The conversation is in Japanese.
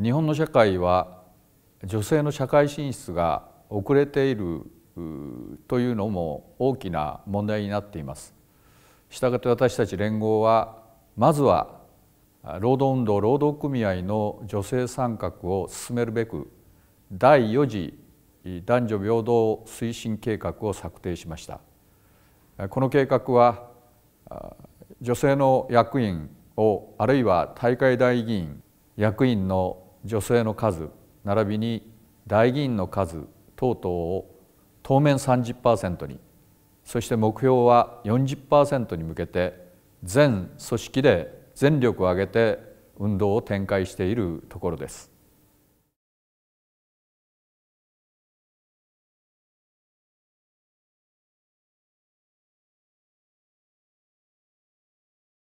日本の社会は女性の社会進出が遅れているというのも大きな問題になっています。したがって私たち連合はまずは労働運動労働組合の女性参画を進めるべく第4次男女平等推進計画を策定しましたこの計画は女性の役員をあるいは大会代議員役員の女性の数並びに代議員の数等々を当面30%にそして目標は40%に向けて全組織で全力を挙げて運動を展開しているところです。